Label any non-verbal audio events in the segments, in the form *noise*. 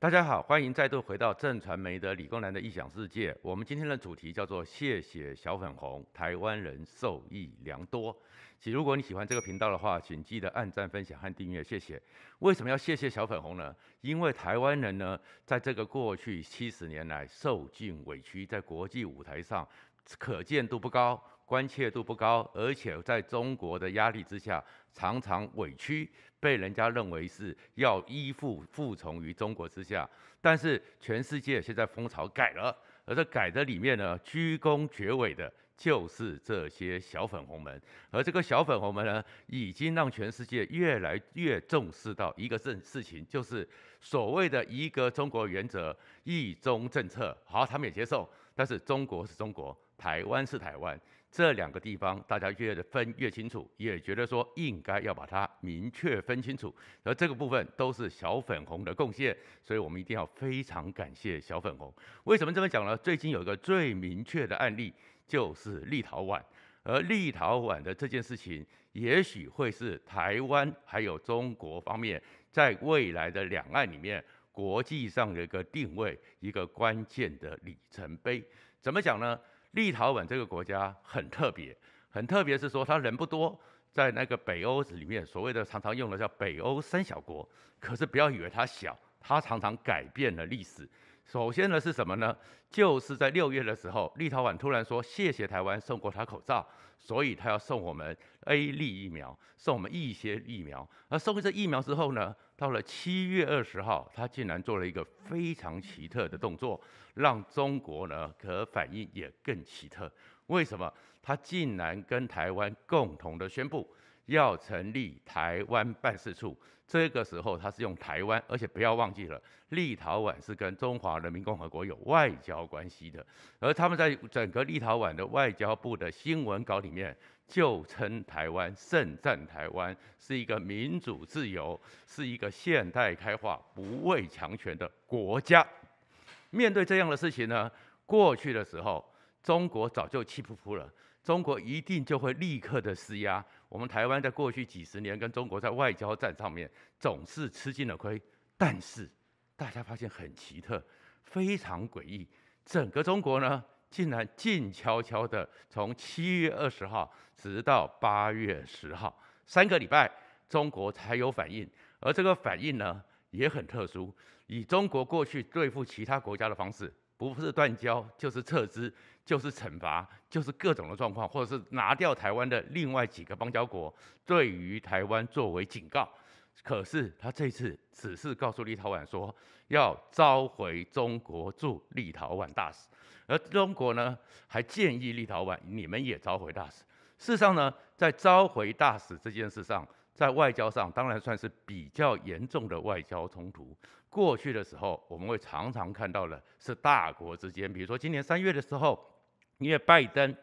大家好，欢迎再度回到正传媒的理工男的异想世界。我们今天的主题叫做谢谢小粉红，台湾人受益良多。如果你喜欢这个频道的话，请记得按赞、分享和订阅，谢谢。为什么要谢谢小粉红呢？因为台湾人呢，在这个过去七十年来受尽委屈，在国际舞台上可见度不高。关切度不高，而且在中国的压力之下，常常委屈，被人家认为是要依附、服从于中国之下。但是全世界现在风潮改了，而在改的里面呢，居功厥伟的就是这些小粉红们。而这个小粉红们呢，已经让全世界越来越重视到一个事事情，就是所谓的“一个中国原则、一中政策”，好，他们也接受。但是中国是中国，台湾是台湾。这两个地方，大家越分越清楚，也觉得说应该要把它明确分清楚。而这个部分都是小粉红的贡献，所以我们一定要非常感谢小粉红。为什么这么讲呢？最近有一个最明确的案例，就是立陶宛。而立陶宛的这件事情，也许会是台湾还有中国方面在未来的两岸里面国际上的一个定位，一个关键的里程碑。怎么讲呢？立陶宛这个国家很特别，很特别是说它人不多，在那个北欧里面，所谓的常常用的叫北欧三小国。可是不要以为它小，它常常改变了历史。首先呢是什么呢？就是在六月的时候，立陶宛突然说谢谢台湾送过它口罩，所以它要送我们 A 立疫苗，送我们一些疫苗。而送这疫苗之后呢？到了七月二十号，他竟然做了一个非常奇特的动作，让中国呢可反应也更奇特。为什么？他竟然跟台湾共同的宣布，要成立台湾办事处。这个时候，他是用台湾，而且不要忘记了，立陶宛是跟中华人民共和国有外交关系的，而他们在整个立陶宛的外交部的新闻稿里面，就称台湾、盛赞台湾是一个民主自由、是一个现代开化、不畏强权的国家。面对这样的事情呢，过去的时候，中国早就气扑扑了，中国一定就会立刻的施压。我们台湾在过去几十年跟中国在外交战上面总是吃尽了亏，但是大家发现很奇特、非常诡异，整个中国呢竟然静悄悄的，从七月二十号直到八月十号三个礼拜，中国才有反应，而这个反应呢也很特殊，以中国过去对付其他国家的方式。不是断交，就是撤资，就是惩罚，就是各种的状况，或者是拿掉台湾的另外几个邦交国，对于台湾作为警告。可是他这次只是告诉立陶宛说，要召回中国驻立陶宛大使，而中国呢，还建议立陶宛你们也召回大使。事实上呢，在召回大使这件事上，在外交上，当然算是比较严重的外交冲突。过去的时候，我们会常常看到的是大国之间，比如说今年三月的时候，因为拜登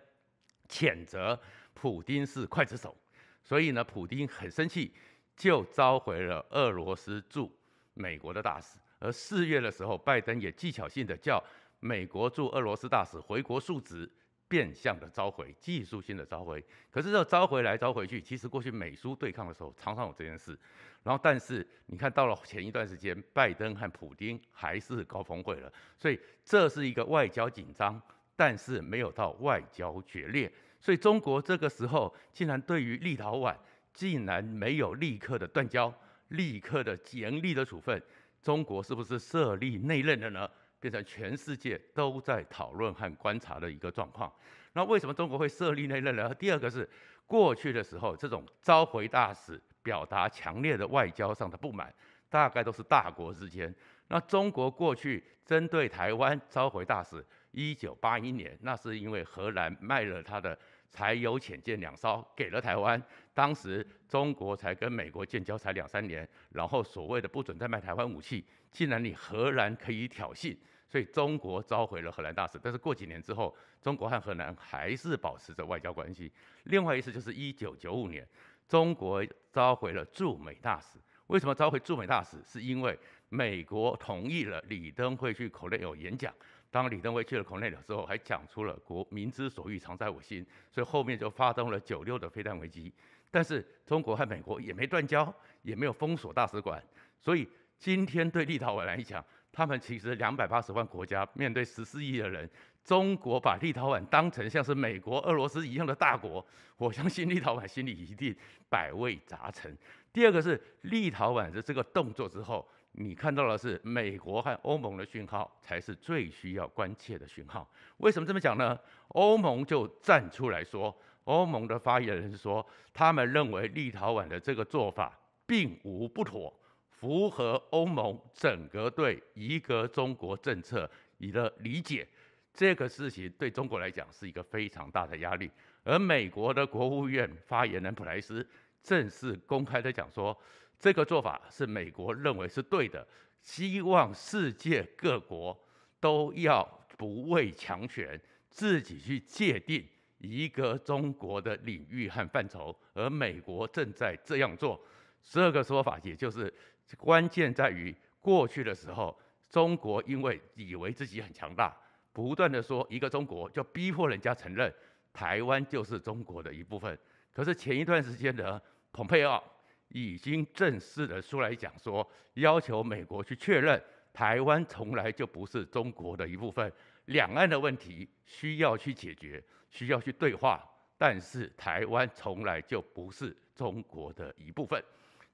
谴责普京是刽子手，所以呢，普京很生气，就召回了俄罗斯驻美国的大使。而四月的时候，拜登也技巧性的叫美国驻俄罗斯大使回国述职。变相的召回，技术性的召回，可是这召回来召回去，其实过去美苏对抗的时候常常有这件事。然后，但是你看到了前一段时间拜登和普京还是高峰会了，所以这是一个外交紧张，但是没有到外交决裂。所以中国这个时候竟然对于立陶宛竟然没有立刻的断交，立刻的严厉的处分，中国是不是设立内任了呢？变成全世界都在讨论和观察的一个状况。那为什么中国会设立那类呢？第二个是过去的时候，这种召回大使、表达强烈的外交上的不满，大概都是大国之间。那中国过去针对台湾召回大使，一九八一年，那是因为荷兰卖了他的柴油潜艇两艘给了台湾，当时中国才跟美国建交才两三年，然后所谓的不准再卖台湾武器，既然你荷兰可以挑衅。所以中国召回了荷兰大使，但是过几年之后，中国和荷兰还是保持着外交关系。另外一次就是一九九五年，中国召回了驻美大使。为什么召回驻美大使？是因为美国同意了李登辉去口内有演讲。当李登辉去了孔内尔之后，还讲出了“国民之所欲，常在我心”，所以后面就发动了九六的飞弹危机。但是中国和美国也没断交，也没有封锁大使馆。所以今天对立陶宛来讲，他们其实两百八十万国家面对十四亿的人，中国把立陶宛当成像是美国、俄罗斯一样的大国，我相信立陶宛心里一定百味杂陈。第二个是立陶宛的这个动作之后，你看到的是美国和欧盟的讯号才是最需要关切的讯号。为什么这么讲呢？欧盟就站出来说，欧盟的发言人说，他们认为立陶宛的这个做法并无不妥。符合欧盟整个对一个中国政策，你的理解，这个事情对中国来讲是一个非常大的压力。而美国的国务院发言人普莱斯正式公开的讲说，这个做法是美国认为是对的，希望世界各国都要不畏强权，自己去界定一个中国的领域和范畴。而美国正在这样做，这个说法也就是。关键在于，过去的时候，中国因为以为自己很强大，不断的说一个中国，就逼迫人家承认台湾就是中国的一部分。可是前一段时间呢，蓬佩奥已经正式的出来讲说，要求美国去确认，台湾从来就不是中国的一部分。两岸的问题需要去解决，需要去对话，但是台湾从来就不是中国的一部分。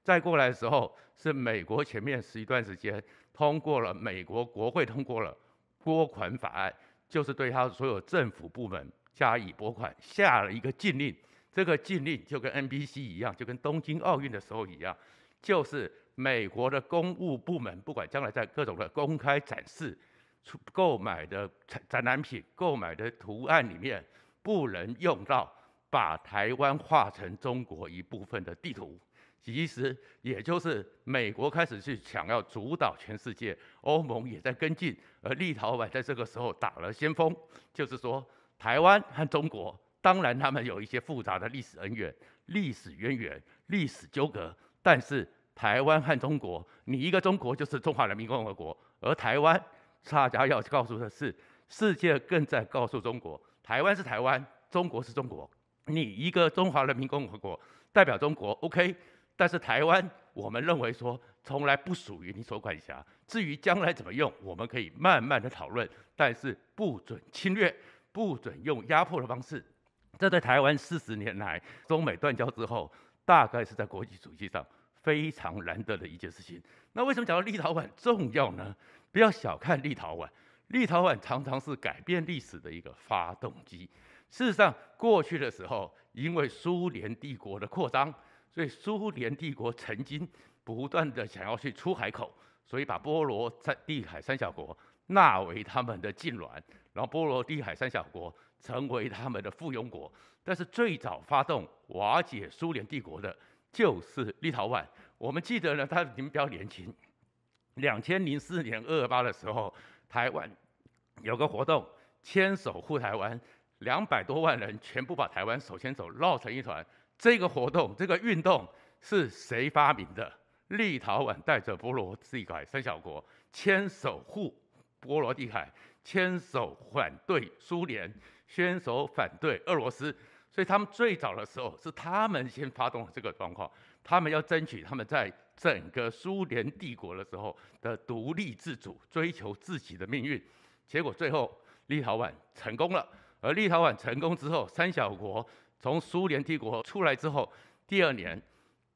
再过来的时候，是美国前面十一段时间通过了美国国会通过了拨款法案，就是对他所有政府部门加以拨款，下了一个禁令。这个禁令就跟 NBC 一样，就跟东京奥运的时候一样，就是美国的公务部门不管将来在各种的公开展示、出购买的展展品、购买的图案里面，不能用到把台湾画成中国一部分的地图。其实也就是美国开始去想要主导全世界，欧盟也在跟进，而立陶宛在这个时候打了先锋，就是说台湾和中国，当然他们有一些复杂的历史恩怨、历史渊源、历史纠葛，但是台湾和中国，你一个中国就是中华人民共和国，而台湾大家要告诉的是，世界更在告诉中国，台湾是台湾，中国是中国，你一个中华人民共和国代表中国，OK。但是台湾，我们认为说从来不属于你所管辖。至于将来怎么用，我们可以慢慢的讨论。但是不准侵略，不准用压迫的方式。这在台湾四十年来中美断交之后，大概是在国际主义上非常难得的一件事情。那为什么讲到立陶宛重要呢？不要小看立陶宛，立陶宛常常是改变历史的一个发动机。事实上，过去的时候，因为苏联帝国的扩张。所以，苏联帝国曾经不断的想要去出海口，所以把波罗在地海三小国纳为他们的近然后波罗地海三小国成为他们的附庸国。但是，最早发动瓦解苏联帝国的，就是立陶宛。我们记得呢，他你们比较年轻，两千零四年二二八的时候，台湾有个活动“牵手护台湾”，两百多万人全部把台湾手牵手绕成一团。这个活动，这个运动是谁发明的？立陶宛带着波罗的海三小国，牵手护波罗的海，牵手反对苏联，牵手反对俄罗斯。所以他们最早的时候是他们先发动了这个状况，他们要争取他们在整个苏联帝国的时候的独立自主，追求自己的命运。结果最后立陶宛成功了，而立陶宛成功之后，三小国。从苏联帝国出来之后，第二年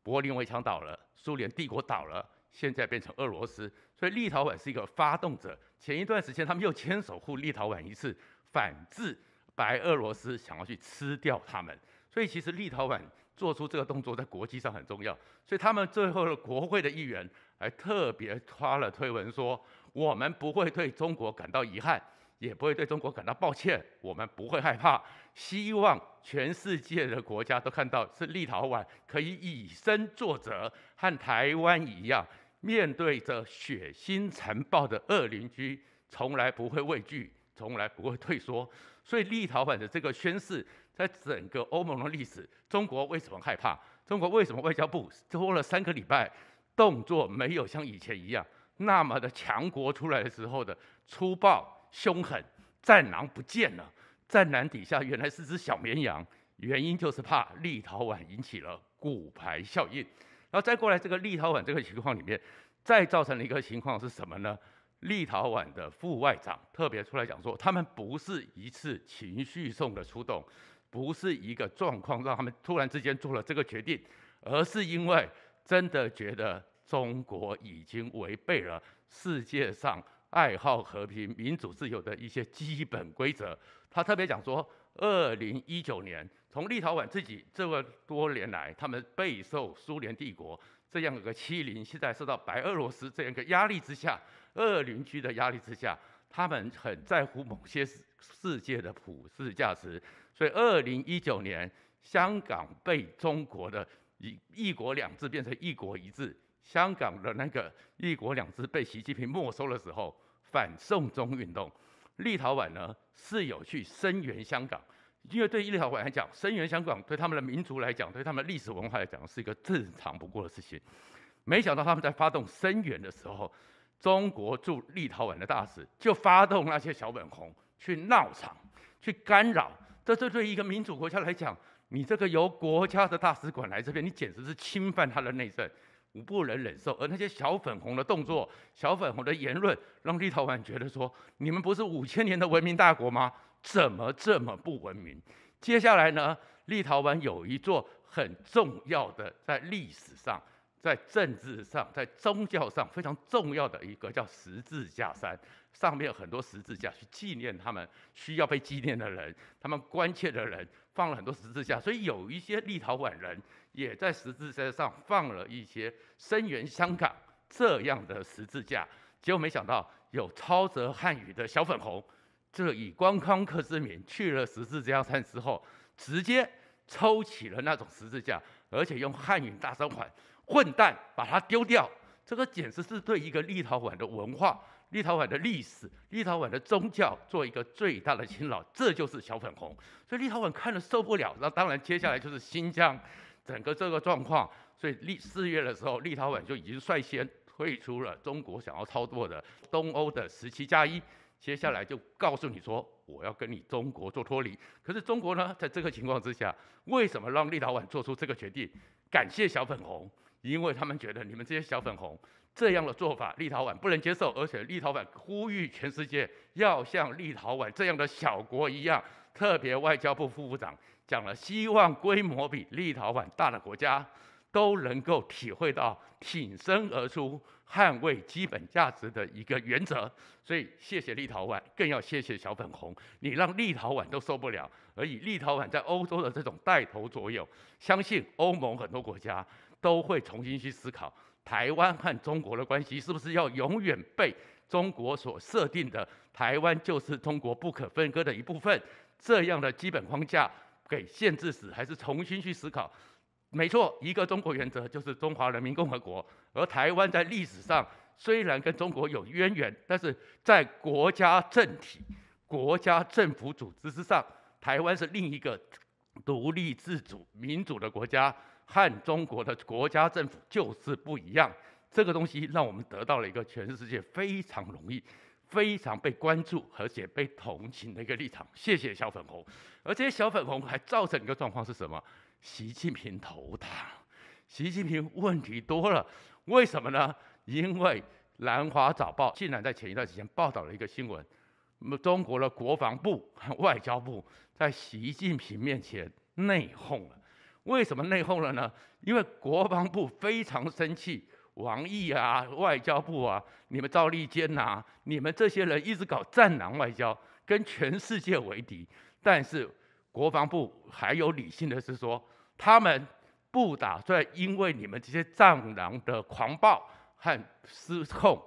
柏林围墙倒了，苏联帝国倒了，现在变成俄罗斯。所以立陶宛是一个发动者。前一段时间他们又牵手护立陶宛一次，反制白俄罗斯想要去吃掉他们。所以其实立陶宛做出这个动作在国际上很重要。所以他们最后的国会的议员还特别发了推文说：“我们不会对中国感到遗憾。”也不会对中国感到抱歉，我们不会害怕。希望全世界的国家都看到，是立陶宛可以以身作则，和台湾一样，面对着血腥残暴的恶邻居，从来不会畏惧，从来不会退缩。所以，立陶宛的这个宣誓，在整个欧盟的历史，中国为什么害怕？中国为什么外交部拖了三个礼拜，动作没有像以前一样那么的强国出来的时候的粗暴？凶狠战狼不见了，战狼底下原来是只小绵羊。原因就是怕立陶宛引起了骨牌效应，然后再过来这个立陶宛这个情况里面，再造成了一个情况是什么呢？立陶宛的副外长特别出来讲说，他们不是一次情绪上的出动，不是一个状况让他们突然之间做了这个决定，而是因为真的觉得中国已经违背了世界上。爱好和平、民主、自由的一些基本规则。他特别讲说，二零一九年，从立陶宛自己这么多年来，他们备受苏联帝国这样一个欺凌，现在受到白俄罗斯这样一个压力之下，二邻居的压力之下，他们很在乎某些世界的普世价值。所以，二零一九年，香港被中国的“一国两制”变成“一国一制”。香港的那个“一国两制”被习近平没收的时候，反送中运动，立陶宛呢是有去声援香港，因为对立陶宛来讲，声援香港对他们的民族来讲，对他们的历史文化来讲，是一个正常不过的事情。没想到他们在发动声援的时候，中国驻立陶宛的大使就发动那些小粉红去闹场、去干扰。这这对一个民主国家来讲，你这个由国家的大使馆来这边，你简直是侵犯他的内政。我不能忍受，而那些小粉红的动作、小粉红的言论，让立陶宛觉得说：你们不是五千年的文明大国吗？怎么这么不文明？接下来呢？立陶宛有一座很重要的，在历史上、在政治上、在宗教上非常重要的一个叫十字架山，上面有很多十字架，去纪念他们需要被纪念的人，他们关切的人，放了很多十字架，所以有一些立陶宛人。也在十字架上放了一些声援香港这样的十字架，结果没想到有超泽汉语的小粉红，这以观光客之名去了十字架上之后，直接抽起了那种十字架，而且用汉语大声喊“混蛋”，把它丢掉。这个简直是对一个立陶宛的文化、立陶宛的历史、立陶宛的宗教做一个最大的侵扰。这就是小粉红，所以立陶宛看了受不了。那当然，接下来就是新疆。整个这个状况，所以立四月的时候，立陶宛就已经率先退出了中国想要操作的东欧的十七加一。接下来就告诉你说，我要跟你中国做脱离。可是中国呢，在这个情况之下，为什么让立陶宛做出这个决定？感谢小粉红，因为他们觉得你们这些小粉红这样的做法，立陶宛不能接受，而且立陶宛呼吁全世界要像立陶宛这样的小国一样，特别外交部副部长。讲了，希望规模比立陶宛大的国家都能够体会到挺身而出、捍卫基本价值的一个原则。所以，谢谢立陶宛，更要谢谢小粉红，你让立陶宛都受不了。而以立陶宛在欧洲的这种带头作用，相信欧盟很多国家都会重新去思考台湾和中国的关系是不是要永远被中国所设定的“台湾就是中国不可分割的一部分”这样的基本框架。给限制死还是重新去思考？没错，一个中国原则就是中华人民共和国，而台湾在历史上虽然跟中国有渊源，但是在国家政体、国家政府组织之上，台湾是另一个独立自主民主的国家，和中国的国家政府就是不一样。这个东西让我们得到了一个全世界非常容易。非常被关注而且被同情的一个立场，谢谢小粉红。而这些小粉红还造成一个状况是什么？习近平投党，习近平问题多了。为什么呢？因为《南华早报》竟然在前一段时间报道了一个新闻：，那么中国的国防部、外交部 *laughs* 在习近平面前内讧了。为什么内讧了呢？因为国防部非常生气。王毅啊，外交部啊，你们赵立坚呐，你们这些人一直搞战狼外交，跟全世界为敌。但是，国防部还有理性的是说，他们不打算因为你们这些战狼的狂暴和失控，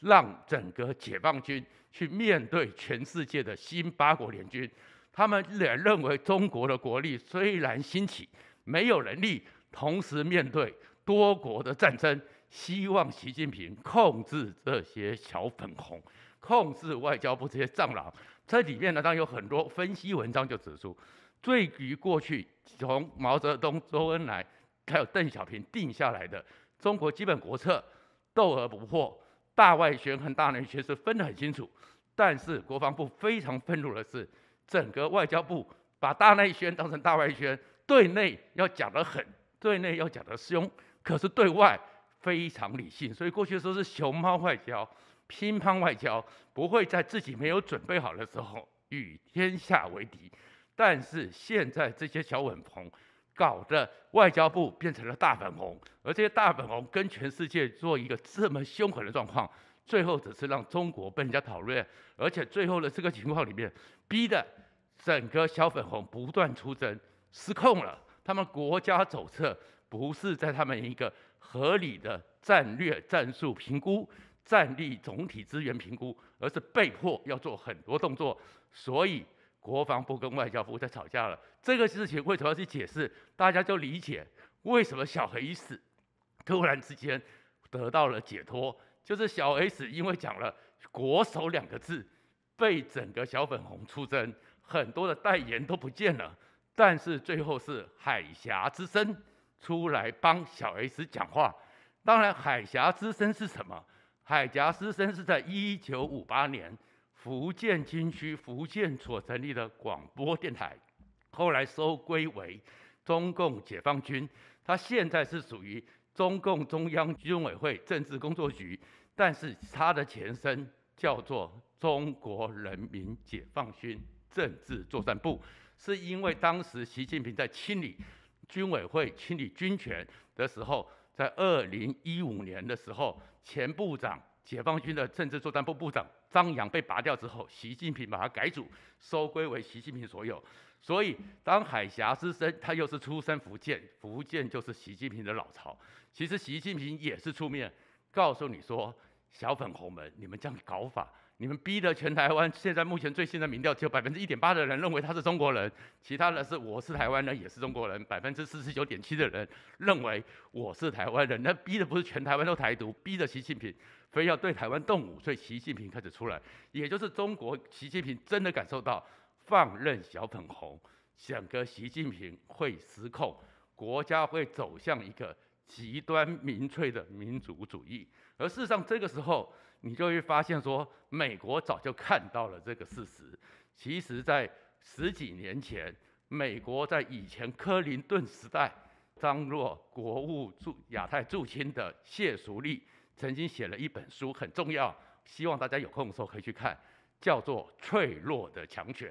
让整个解放军去面对全世界的新八国联军。他们也认为中国的国力虽然兴起，没有能力同时面对多国的战争。希望习近平控制这些小粉红，控制外交部这些蟑螂。这里面呢，当然有很多分析文章就指出，对于过去从毛泽东、周恩来还有邓小平定下来的中国基本国策，斗而不破，大外宣和大内宣是分得很清楚。但是国防部非常愤怒的是，整个外交部把大内宣当成大外宣，对内要讲得很，对内要讲得凶，可是对外。非常理性，所以过去的时候是熊猫外交、乒乓外交，不会在自己没有准备好的时候与天下为敌。但是现在这些小粉红搞的外交部变成了大粉红，而这些大粉红跟全世界做一个这么凶狠的状况，最后只是让中国被人家讨论，而且最后的这个情况里面，逼的整个小粉红不断出征，失控了。他们国家走策不是在他们一个。合理的战略战术评估、战力总体资源评估，而是被迫要做很多动作，所以国防部跟外交部在吵架了。这个事情为什么要去解释？大家就理解为什么小黑死突然之间得到了解脱，就是小 S 因为讲了“国手”两个字，被整个小粉红出征，很多的代言都不见了，但是最后是海峡之声。出来帮小 S 讲话。当然，海峡之声是什么？海峡之声是在一九五八年福建军区福建所成立的广播电台，后来收归为中共解放军。它现在是属于中共中央军委会政治工作局，但是它的前身叫做中国人民解放军政治作战部，是因为当时习近平在清理。军委会清理军权的时候，在二零一五年的时候，前部长解放军的政治作战部部长张扬被拔掉之后，习近平把他改组，收归为习近平所有。所以，当海峡之深，他又是出身福建，福建就是习近平的老巢。其实，习近平也是出面告诉你说：“小粉红们，你们这样搞法。”你们逼的全台湾，现在目前最新的民调只有百分之一点八的人认为他是中国人，其他的是我是台湾人也是中国人，百分之四十九点七的人认为我是台湾人。那逼的不是全台湾都台独，逼着习近平非要对台湾动武，所以习近平开始出来，也就是中国习近平真的感受到放任小粉红，整个习近平会失控，国家会走向一个极端民粹的民族主义，而事实上这个时候。你就会发现说，美国早就看到了这个事实。其实，在十几年前，美国在以前克林顿时代，张若国务驻亚太驻青的谢淑丽曾经写了一本书，很重要，希望大家有空的时候可以去看，叫做《脆弱的强权》。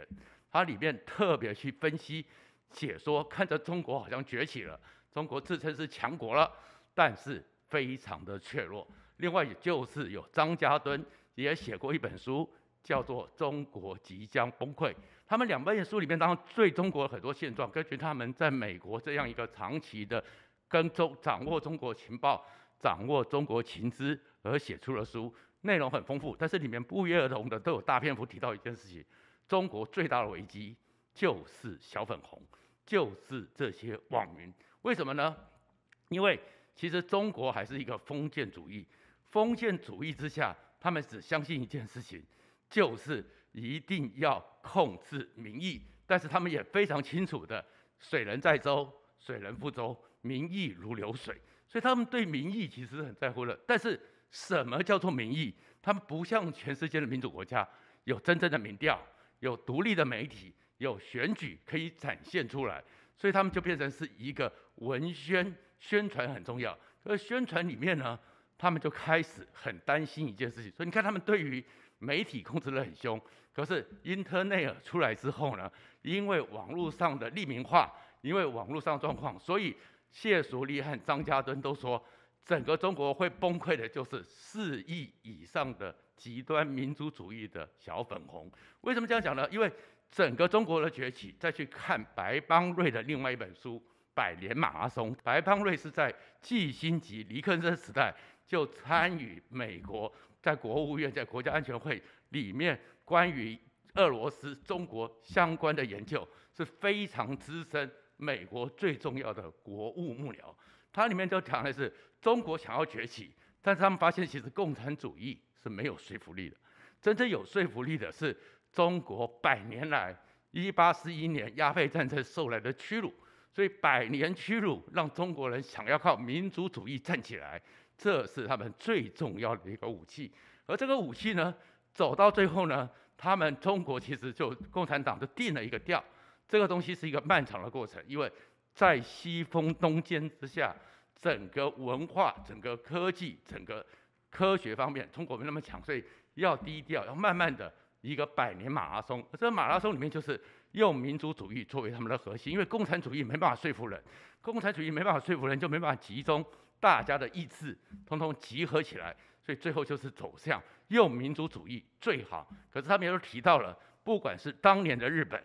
它里面特别去分析、解说，看着中国好像崛起了，中国自称是强国了，但是非常的脆弱。另外，也就是有张家敦也写过一本书，叫做《中国即将崩溃》。他们两本书里面，当然最中国很多现状，根据他们在美国这样一个长期的跟中掌握中国情报、掌握中国情资而写出了书，内容很丰富。但是里面不约而同的都有大篇幅提到一件事情：中国最大的危机就是小粉红，就是这些网民。为什么呢？因为其实中国还是一个封建主义。封建主义之下，他们只相信一件事情，就是一定要控制民意。但是他们也非常清楚的，水能载舟，水能覆舟，民意如流水，所以他们对民意其实很在乎的。但是什么叫做民意？他们不像全世界的民主国家，有真正的民调，有独立的媒体，有选举可以展现出来，所以他们就变成是一个文宣，宣传很重要。而宣传里面呢？他们就开始很担心一件事情，所以你看，他们对于媒体控制得很凶。可是，英特内尔出来之后呢？因为网络上的匿名化，因为网络上状况，所以谢淑丽和张家敦都说，整个中国会崩溃的就是四亿以上的极端民族主义的小粉红。为什么这样讲呢？因为整个中国的崛起，再去看白邦瑞的另外一本书《百年马拉松》，白邦瑞是在季辛吉尼克森时代。就参与美国在国务院在国家安全会里面关于俄罗斯、中国相关的研究是非常资深美国最重要的国务幕僚。他里面都讲的是中国想要崛起，但是他们发现其实共产主义是没有说服力的。真正有说服力的是中国百年来一八四一年鸦片战争受来的屈辱，所以百年屈辱让中国人想要靠民族主义站起来。这是他们最重要的一个武器，而这个武器呢，走到最后呢，他们中国其实就共产党就定了一个调，这个东西是一个漫长的过程，因为在西风东渐之下，整个文化、整个科技、整个科学方面，中国没那么强，所以要低调，要慢慢的一个百年马拉松。这马拉松里面就是用民族主义作为他们的核心，因为共产主义没办法说服人，共产主义没办法说服人，就没办法集中。大家的意志通通集合起来，所以最后就是走向用民族主义最好。可是他们也都提到了，不管是当年的日本，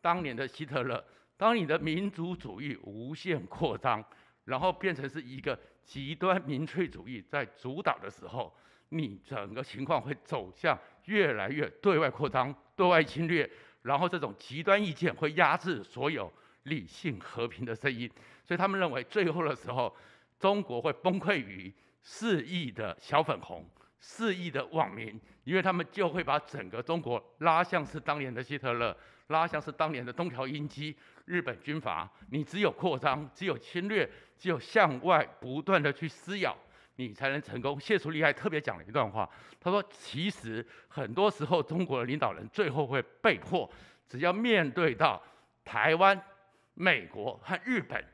当年的希特勒，当你的民族主义无限扩张，然后变成是一个极端民粹主义在主导的时候，你整个情况会走向越来越对外扩张、对外侵略，然后这种极端意见会压制所有理性和平的声音。所以他们认为，最后的时候。中国会崩溃于四亿的小粉红，四亿的网民，因为他们就会把整个中国拉向是当年的希特勒，拉向是当年的东条英机，日本军阀。你只有扩张，只有侵略，只有向外不断的去撕咬，你才能成功。谢楚厉害特别讲了一段话，他说：“其实很多时候，中国的领导人最后会被迫，只要面对到台湾、美国和日本。”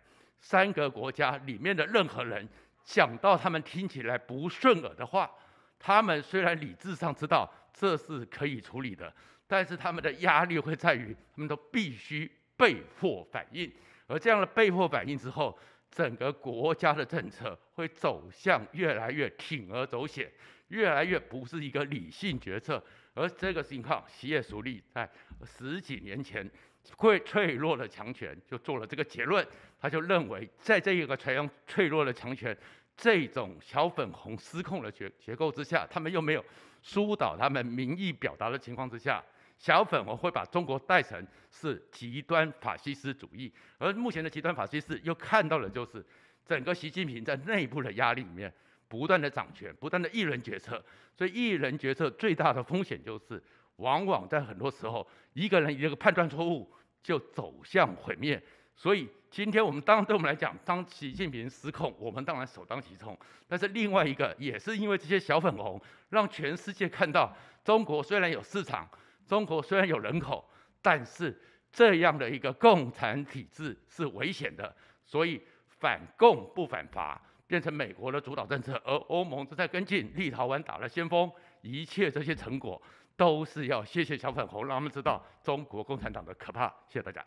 三个国家里面的任何人讲到他们听起来不顺耳的话，他们虽然理智上知道这是可以处理的，但是他们的压力会在于他们都必须被迫反应，而这样的被迫反应之后，整个国家的政策会走向越来越铤而走险，越来越不是一个理性决策，而这个情况，企业熟立在十几年前。脆脆弱的强权就做了这个结论，他就认为，在这一个采用脆弱的强权这种小粉红失控的结结构之下，他们又没有疏导他们民意表达的情况之下，小粉红会把中国带成是极端法西斯主义。而目前的极端法西斯又看到的就是，整个习近平在内部的压力里面不断的掌权，不断的一人决策。所以一人决策最大的风险就是。往往在很多时候，一个人一个判断错误就走向毁灭。所以，今天我们当对我们来讲，当习近平失控，我们当然首当其冲。但是另外一个，也是因为这些小粉红，让全世界看到中国虽然有市场，中国虽然有人口，但是这样的一个共产体制是危险的。所以反共不反华变成美国的主导政策，而欧盟正在跟进，立陶宛打了先锋，一切这些成果。都是要谢谢小粉红，让他们知道中国共产党的可怕。谢谢大家。